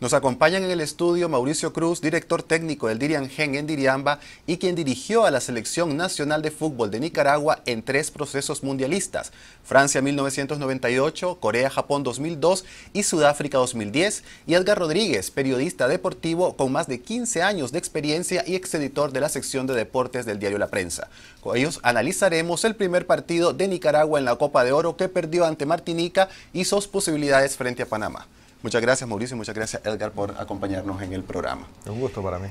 Nos acompañan en el estudio Mauricio Cruz, director técnico del Gen en Diriamba y quien dirigió a la Selección Nacional de Fútbol de Nicaragua en tres procesos mundialistas, Francia 1998, Corea-Japón 2002 y Sudáfrica 2010, y Edgar Rodríguez, periodista deportivo con más de 15 años de experiencia y exeditor de la sección de deportes del diario La Prensa. Con ellos analizaremos el primer partido de Nicaragua en la Copa de Oro que perdió ante Martinica y sus posibilidades frente a Panamá. Muchas gracias Mauricio y muchas gracias Edgar por acompañarnos en el programa. Un gusto para mí.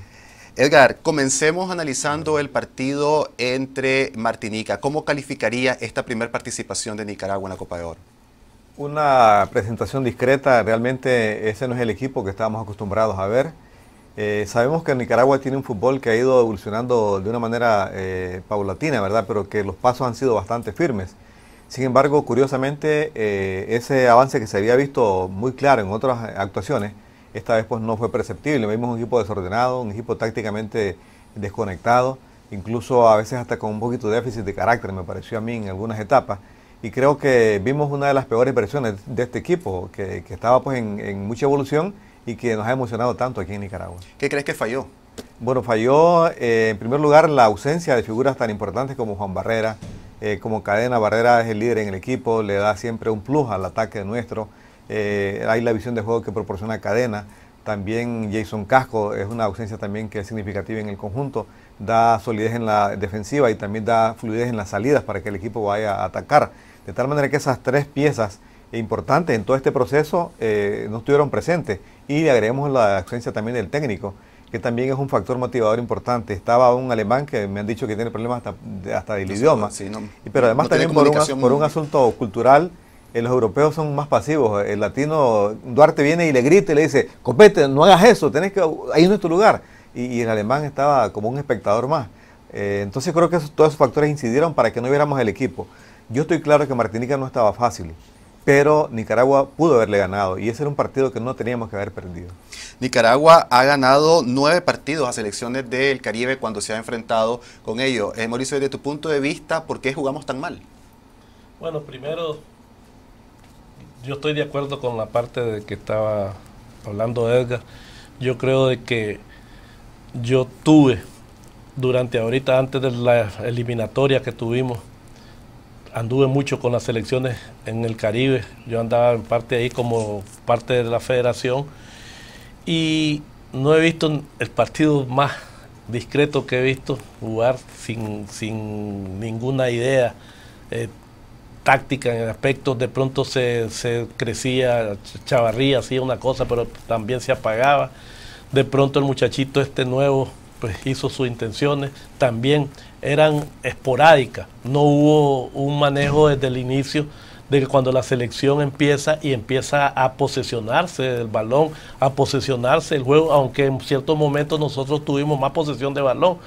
Edgar, comencemos analizando el partido entre Martinica. ¿Cómo calificaría esta primera participación de Nicaragua en la Copa de Oro? Una presentación discreta, realmente ese no es el equipo que estábamos acostumbrados a ver. Eh, sabemos que Nicaragua tiene un fútbol que ha ido evolucionando de una manera eh, paulatina, ¿verdad? Pero que los pasos han sido bastante firmes. Sin embargo, curiosamente, eh, ese avance que se había visto muy claro en otras actuaciones, esta vez pues no fue perceptible. Vimos un equipo desordenado, un equipo tácticamente desconectado, incluso a veces hasta con un poquito de déficit de carácter, me pareció a mí en algunas etapas. Y creo que vimos una de las peores versiones de este equipo, que, estaba pues en, mucha evolución y que nos ha emocionado tanto aquí en Nicaragua. ¿Qué crees que falló? Bueno, falló eh, en primer lugar la ausencia de figuras tan importantes como Juan Barrera, eh, como cadena barrera es el líder en el equipo, le da siempre un plus al ataque nuestro. Eh, hay la visión de juego que proporciona cadena. También Jason Casco es una ausencia también que es significativa en el conjunto. Da solidez en la defensiva y también da fluidez en las salidas para que el equipo vaya a atacar. De tal manera que esas tres piezas importantes en todo este proceso eh, no estuvieron presentes. Y le agregamos la ausencia también del técnico que también es un factor motivador importante. Estaba un alemán que me han dicho que tiene problemas hasta, hasta del idioma. Sí, pero además también por un, asunto cultural, eh, los europeos son más pasivos. El latino, Duarte viene y le grita y le dice, copete, no hagas eso, tenés que, ahí no es tu lugar. Y, el alemán estaba como un espectador más. Eh, entonces creo que todos esos factores incidieron para que no viéramos el equipo. Yo estoy claro que Martinica no estaba fácil pero Nicaragua pudo haberle ganado y ese era un partido que no teníamos que haber perdido. Nicaragua ha ganado nueve partidos a selecciones del Caribe cuando se ha enfrentado con ellos. Eh, Mauricio, desde tu punto de vista, ¿por qué jugamos tan mal? Bueno, primero, yo estoy de acuerdo con la parte de que estaba hablando Edgar. Yo creo de que yo tuve durante ahorita, antes de la eliminatoria que tuvimos, anduve mucho con las selecciones en el Caribe, yo andaba en parte ahí como parte de la federación y no he visto el partido más discreto que he visto jugar sin, ninguna idea eh, táctica en el aspecto, de pronto se, se crecía, Chavarría hacía una cosa, pero también se apagaba, de pronto el muchachito este nuevo pues hizo sus intenciones, también eran esporádicas, no hubo un manejo desde el inicio de que cuando la selección empieza y empieza a posesionarse del balón, a posesionarse el juego, aunque en ciertos momentos nosotros tuvimos más posesión de balón,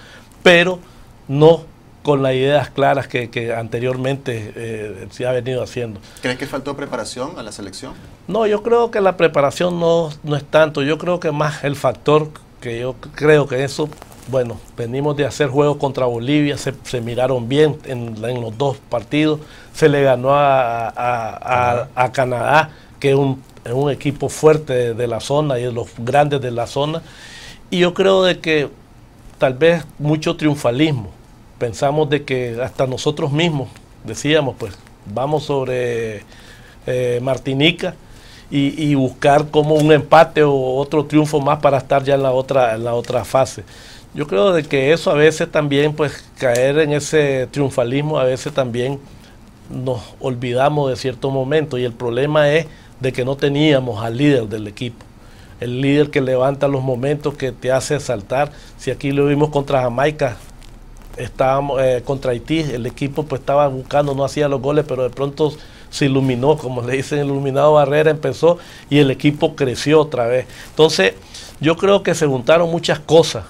pero no con las ideas claras que, anteriormente eh, se ha venido haciendo. ¿Crees que faltó preparación a la selección? No, yo creo que la preparación no, no es tanto, yo creo que más el factor que yo creo que eso, bueno, venimos de hacer juegos contra Bolivia, se, miraron bien en, los dos partidos, se le ganó a, Canadá, que es un, equipo fuerte de, la zona y de los grandes de la zona, y yo creo de que tal vez mucho triunfalismo, pensamos de que hasta nosotros mismos decíamos, pues vamos sobre eh, Martinica, y, buscar como un empate o otro triunfo más para estar ya en la otra, en la otra fase. Yo creo de que eso a veces también, pues caer en ese triunfalismo, a veces también nos olvidamos de ciertos momentos y el problema es de que no teníamos al líder del equipo. El líder que levanta los momentos, que te hace saltar. Si aquí lo vimos contra Jamaica, estábamos eh, contra Haití, el equipo pues estaba buscando, no hacía los goles, pero de pronto se iluminó, como le dicen, iluminado Barrera empezó y el equipo creció otra vez. Entonces, yo creo que se juntaron muchas cosas,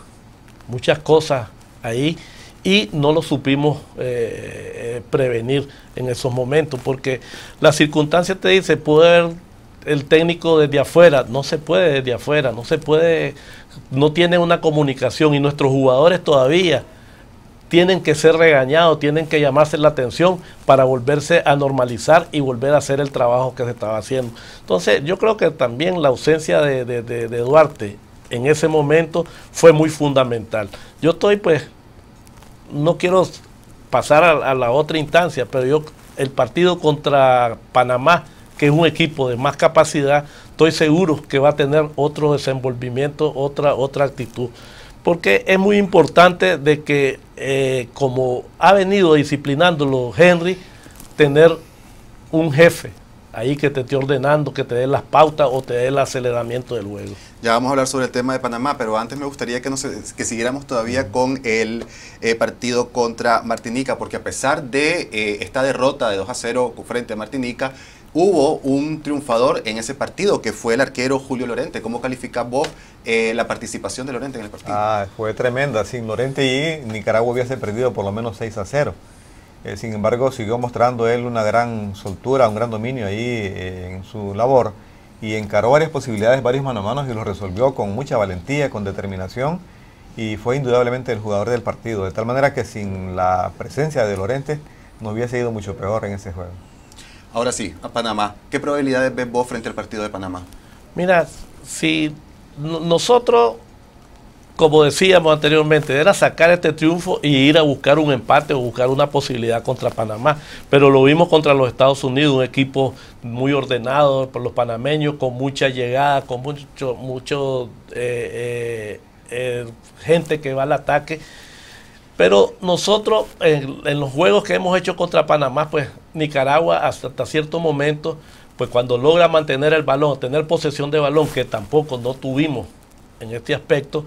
muchas cosas ahí y no lo supimos eh, eh, prevenir en esos momentos, porque la circunstancia te dice, puede haber el técnico desde afuera, no se puede desde afuera, no se puede, no tiene una comunicación y nuestros jugadores todavía tienen que ser regañados, tienen que llamarse la atención para volverse a normalizar y volver a hacer el trabajo que se estaba haciendo. Entonces yo creo que también la ausencia de, Duarte en ese momento fue muy fundamental. Yo estoy pues, no quiero pasar a, la otra instancia, pero yo, el partido contra Panamá, que es un equipo de más capacidad, estoy seguro que va a tener otro desenvolvimiento, otra, otra actitud porque es muy importante de que, eh, como ha venido disciplinándolo Henry, tener un jefe ahí que te esté ordenando, que te dé las pautas o te dé el aceleramiento del juego. Ya vamos a hablar sobre el tema de Panamá, pero antes me gustaría que, siguiéramos todavía con el eh, partido contra Martinica, porque a pesar de eh, esta derrota de 2 a 0 frente a Martinica, hubo un triunfador en ese partido, que fue el arquero Julio Lorente. ¿Cómo calificas vos eh, la participación de Lorente en el partido? Ah, fue tremenda. Sin Lorente y Nicaragua hubiese perdido por lo menos 6 a 0. Eh, sin embargo, siguió mostrando él una gran soltura, un gran dominio ahí eh, en su labor y encaró varias posibilidades, varios mano a manos y lo resolvió con mucha valentía, con determinación y fue indudablemente el jugador del partido. De tal manera que sin la presencia de Lorente no hubiese ido mucho peor en ese juego. Ahora sí, a Panamá. ¿Qué probabilidades ves vos frente al partido de Panamá? Mira, si nosotros, como decíamos anteriormente, era sacar este triunfo y ir a buscar un empate o buscar una posibilidad contra Panamá. Pero lo vimos contra los Estados Unidos, un equipo muy ordenado por los panameños, con mucha llegada, con mucho, mucho eh, eh, eh, gente que va al ataque pero nosotros, en, los juegos que hemos hecho contra Panamá, pues Nicaragua hasta, cierto momento, pues cuando logra mantener el balón, tener posesión de balón, que tampoco no tuvimos en este aspecto,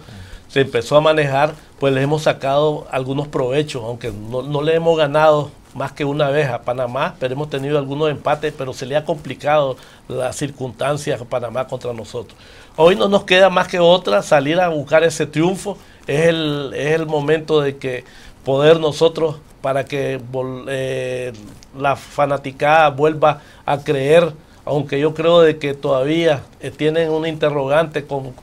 se empezó a manejar, pues le hemos sacado algunos provechos, aunque no, no le hemos ganado más que una vez a Panamá, pero hemos tenido algunos empates, pero se le ha complicado las circunstancias a Panamá contra nosotros. Hoy no nos queda más que otra salir a buscar ese triunfo. Es el, momento de que poder nosotros para que eh, la fanaticada vuelva a creer, aunque yo creo de que todavía eh, tienen un interrogante con,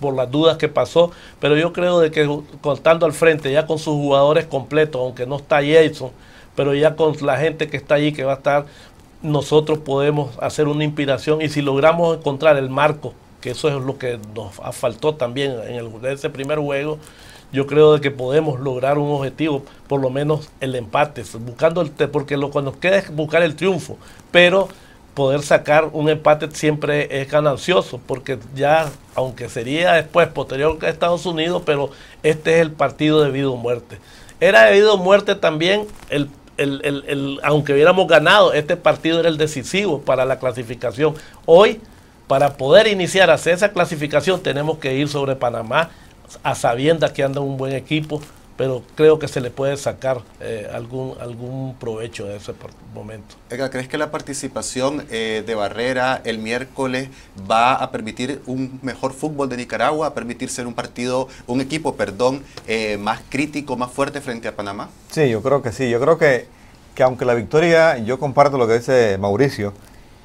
por las dudas que pasó, pero yo creo de que contando al frente, ya con sus jugadores completos, aunque no está Jason, pero ya con la gente que está allí, que va a estar, nosotros podemos hacer una inspiración y si logramos encontrar el marco que eso es lo que nos faltó también en, el, ese primer juego. Yo creo de que podemos lograr un objetivo, por lo menos el empate, buscando el, porque lo que nos queda es buscar el triunfo, pero poder sacar un empate siempre es ganancioso, porque ya, aunque sería después posterior a Estados Unidos, pero este es el partido debido a muerte. Era debido a muerte también el, aunque hubiéramos ganado, este partido era el decisivo para la clasificación. Hoy para poder iniciar hacer esa clasificación tenemos que ir sobre Panamá a sabiendas que anda un buen equipo, pero creo que se le puede sacar eh, algún, algún provecho en ese momento. ¿crees que la participación eh, de Barrera el miércoles va a permitir un mejor fútbol de Nicaragua, a permitir ser un partido, un equipo, perdón, eh, más crítico, más fuerte frente a Panamá? Sí, yo creo que sí. Yo creo que, que aunque la victoria, yo comparto lo que dice Mauricio,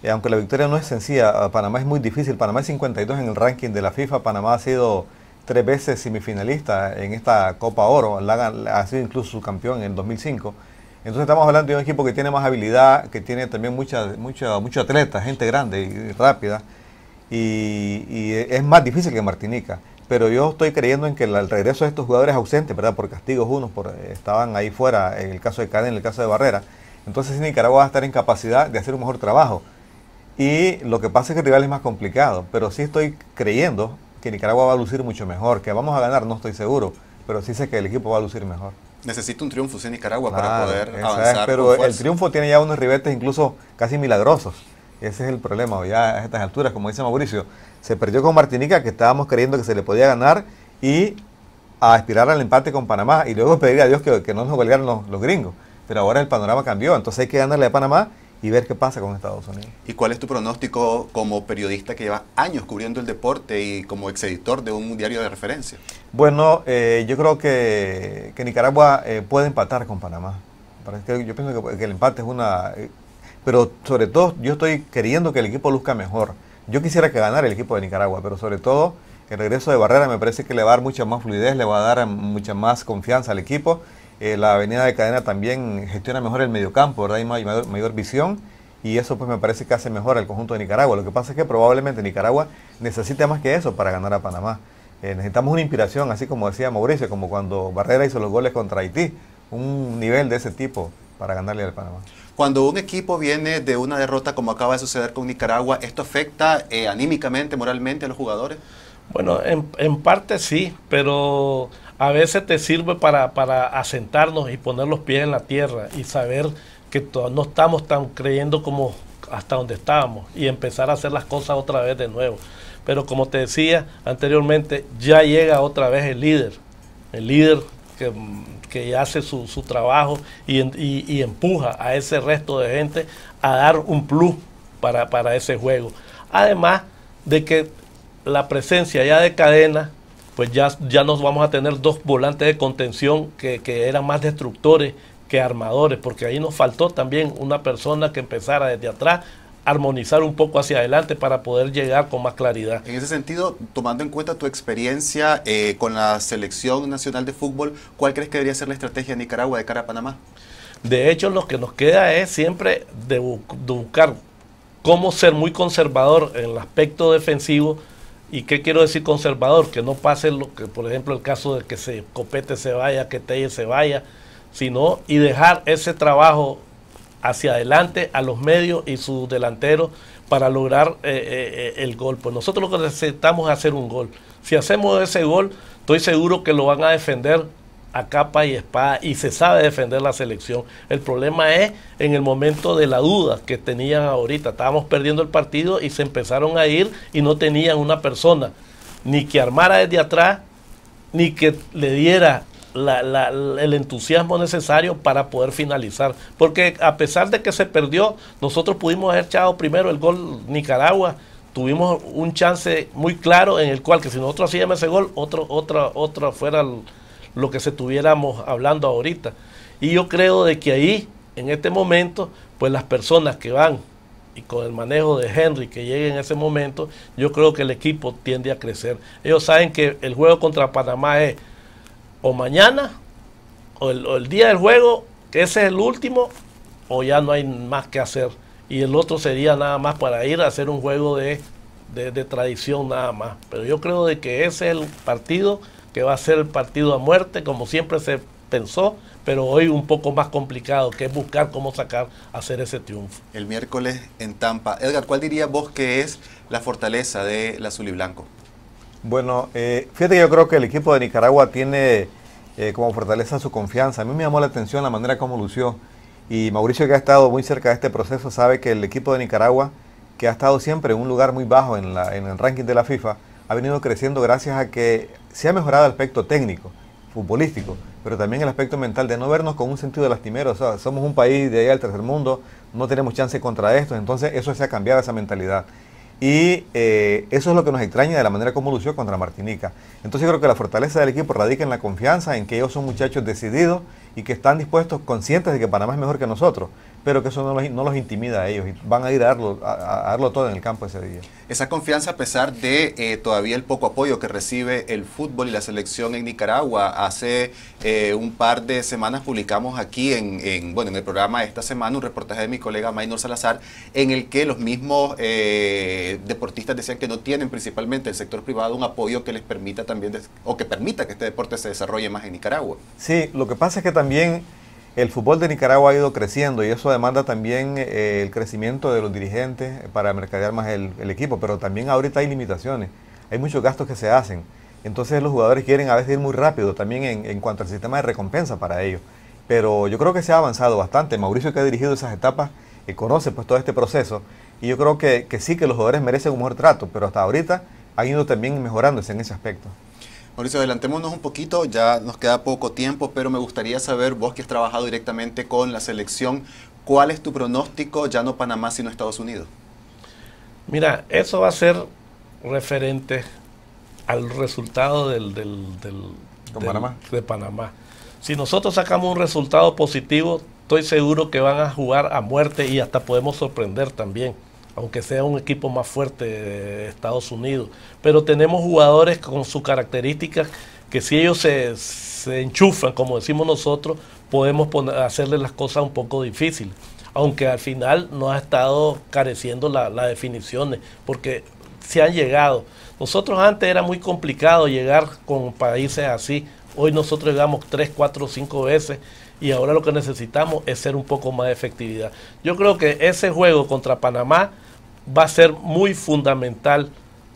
eh, aunque la victoria no es sencilla, eh, Panamá es muy difícil. Panamá es 52 en el ranking de la FIFA. Panamá ha sido tres veces semifinalista en esta Copa Oro. ha sido incluso su campeón en el 2005. Entonces estamos hablando de un equipo que tiene más habilidad, que tiene también muchos mucha, mucho atletas, gente grande y rápida. Y, e, es más difícil que Martinica. Pero yo estoy creyendo en que el regreso de estos jugadores ausentes, ¿verdad? Por castigos unos, por, eh, estaban ahí fuera, en el caso de Cadena, en el caso de Barrera. Entonces Nicaragua va a estar en capacidad de hacer un mejor trabajo. Y lo que pasa es que el rival es más complicado, pero sí estoy creyendo que Nicaragua va a lucir mucho mejor, que vamos a ganar, no estoy seguro, pero sí sé que el equipo va a lucir mejor. Necesita un triunfo sí, Nicaragua para poder avanzar. pero el triunfo tiene ya unos ribetes incluso casi milagrosos. Ese es el problema, ya a estas alturas, como dice Mauricio, se perdió con Martinica, que estábamos creyendo que se le podía ganar, y a aspirar al empate con Panamá, y luego pedir a Dios que, que no nos huelgaran los, los gringos. Pero ahora el panorama cambió, entonces hay que ganarle a Panamá y ver qué pasa con Estados Unidos. ¿Y cuál es tu pronóstico como periodista que lleva años cubriendo el deporte y como exeditor de un diario de referencia? Bueno, eh, yo creo que, Nicaragua eh, puede empatar con Panamá. Yo pienso que, el empate es una... Eh, pero sobre todo yo estoy queriendo que el equipo luzca mejor. Yo quisiera que ganara el equipo de Nicaragua, pero sobre todo el regreso de Barrera me parece que le va a dar mucha más fluidez, le va a dar mucha más confianza al equipo eh, la avenida de cadena también gestiona mejor el mediocampo, ¿verdad? Hay mayor, visión y eso pues me parece que hace mejor al conjunto de Nicaragua. Lo que pasa es que probablemente Nicaragua necesita más que eso para ganar a Panamá. Eh, necesitamos una inspiración, así como decía Mauricio, como cuando Barrera hizo los goles contra Haití, un nivel de ese tipo para ganarle al Panamá. Cuando un equipo viene de una derrota como acaba de suceder con Nicaragua, ¿esto afecta eh, anímicamente, moralmente a los jugadores? Bueno, en, en parte sí, pero a veces te sirve para, asentarnos y poner los pies en la tierra y saber que no estamos tan creyendo como hasta donde estábamos y empezar a hacer las cosas otra vez de nuevo. Pero como te decía anteriormente, ya llega otra vez el líder, el líder que, hace su, trabajo y, empuja a ese resto de gente a dar un plus para, para ese juego. Además de que la presencia ya de cadena pues ya, ya nos vamos a tener dos volantes de contención que, eran más destructores que armadores, porque ahí nos faltó también una persona que empezara desde atrás armonizar un poco hacia adelante para poder llegar con más claridad. En ese sentido, tomando en cuenta tu experiencia eh, con la Selección Nacional de Fútbol, ¿cuál crees que debería ser la estrategia de Nicaragua de cara a Panamá? De hecho, lo que nos queda es siempre de buscar cómo ser muy conservador en el aspecto defensivo, ¿Y qué quiero decir conservador? Que no pase lo que, por ejemplo, el caso de que se Copete se vaya, que Telle se vaya, sino y dejar ese trabajo hacia adelante a los medios y sus delanteros para lograr eh, eh, el gol. Pues nosotros lo que necesitamos es hacer un gol. Si hacemos ese gol, estoy seguro que lo van a defender a capa y espada y se sabe defender la selección. El problema es en el momento de la duda que tenían ahorita. Estábamos perdiendo el partido y se empezaron a ir y no tenían una persona ni que armara desde atrás, ni que le diera el entusiasmo necesario para poder finalizar. Porque a pesar de que se perdió, nosotros pudimos haber echado primero el gol Nicaragua. Tuvimos un chance muy claro en el cual que si nosotros hacíamos ese gol, otro, otra, otra fuera el, lo que se estuviéramos hablando ahorita. Y yo creo de que ahí, en este momento, pues las personas que van y con el manejo de Henry que llegue en ese momento, yo creo que el equipo tiende a crecer. Ellos saben que el juego contra Panamá es o mañana o el, día del juego, que ese es el último, o ya no hay más que hacer. Y el otro sería nada más para ir a hacer un juego de, de tradición nada más. Pero yo creo de que ese es el partido que va a ser el partido a muerte, como siempre se pensó, pero hoy un poco más complicado, que es buscar cómo sacar, hacer ese triunfo. El miércoles en Tampa. Edgar, ¿cuál dirías vos que es la fortaleza del azul y blanco? Bueno, eh, fíjate yo creo que el equipo de Nicaragua tiene eh, como fortaleza su confianza. A mí me llamó la atención la manera como lució. Y Mauricio, que ha estado muy cerca de este proceso, sabe que el equipo de Nicaragua, que ha estado siempre en un lugar muy bajo en el ranking de la FIFA, ha venido creciendo gracias a que se ha mejorado el aspecto técnico, futbolístico, pero también el aspecto mental de no vernos con un sentido lastimero. O sea, somos un país de ahí al tercer mundo, no tenemos chance contra esto, entonces eso se ha cambiado esa mentalidad. Y eh, eso es lo que nos extraña de la manera como lució contra Martinica. Entonces yo creo que la fortaleza del equipo radica en la confianza, en que ellos son muchachos decididos y que están dispuestos, conscientes de que Panamá es mejor que nosotros pero que eso no los, intimida a ellos y van a ir a darlo, a, todo en el campo ese día. Esa confianza a pesar de eh, todavía el poco apoyo que recibe el fútbol y la selección en Nicaragua. Hace eh, un par de semanas publicamos aquí en, bueno, en el programa de esta semana un reportaje de mi colega Maynor Salazar en el que los mismos eh, deportistas decían que no tienen principalmente el sector privado un apoyo que les permita también, o que permita que este deporte se desarrolle más en Nicaragua. Sí, lo que pasa es que también el fútbol de Nicaragua ha ido creciendo y eso demanda también eh, el crecimiento de los dirigentes para mercadear más el, equipo, pero también ahorita hay limitaciones, hay muchos gastos que se hacen. Entonces los jugadores quieren a veces ir muy rápido también en, cuanto al sistema de recompensa para ellos. Pero yo creo que se ha avanzado bastante. Mauricio que ha dirigido esas etapas eh, conoce pues todo este proceso y yo creo que, que sí que los jugadores merecen un mejor trato, pero hasta ahorita han ido también mejorándose en ese aspecto. Mauricio, adelantémonos un poquito, ya nos queda poco tiempo, pero me gustaría saber, vos que has trabajado directamente con la selección, ¿cuál es tu pronóstico, ya no Panamá, sino Estados Unidos? Mira, eso va a ser referente al resultado del, de Panamá. Si nosotros sacamos un resultado positivo, estoy seguro que van a jugar a muerte y hasta podemos sorprender también aunque sea un equipo más fuerte de Estados Unidos. Pero tenemos jugadores con sus características que si ellos se, enchufan, como decimos nosotros, podemos hacerles hacerle las cosas un poco difíciles. Aunque al final no ha estado careciendo las definiciones, porque se han llegado. Nosotros antes era muy complicado llegar con países así. Hoy nosotros llegamos 3, 4, 5 veces y ahora lo que necesitamos es ser un poco más de efectividad. Yo creo que ese juego contra Panamá va a ser muy fundamental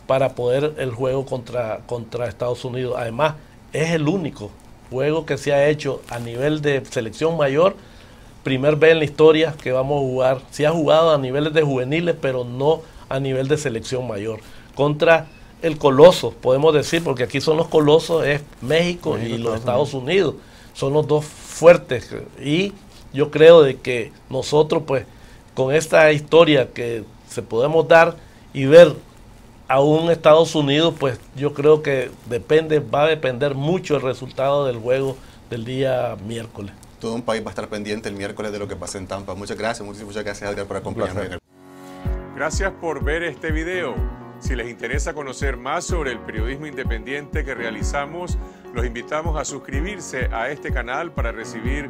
para poder el juego contra, contra Estados Unidos. Además, es el único juego que se ha hecho a nivel de selección mayor, primer vez en la historia que vamos a jugar. Se ha jugado a niveles de juveniles, pero no a nivel de selección mayor. Contra el coloso, podemos decir, porque aquí son los colosos, es México, y los Estados Unidos. Son los dos fuertes. Y yo creo de que nosotros, pues, con esta historia que se podemos dar y ver a un Estados Unidos, pues yo creo que depende, va a depender mucho el resultado del juego del día miércoles. Todo un país va a estar pendiente el miércoles de lo que pasa en Tampa. Muchas gracias, muchísimas gracias Edgar por acompañarnos. Gracias por ver este video. Si les interesa conocer más sobre el periodismo independiente que realizamos, los invitamos a suscribirse a este canal para recibir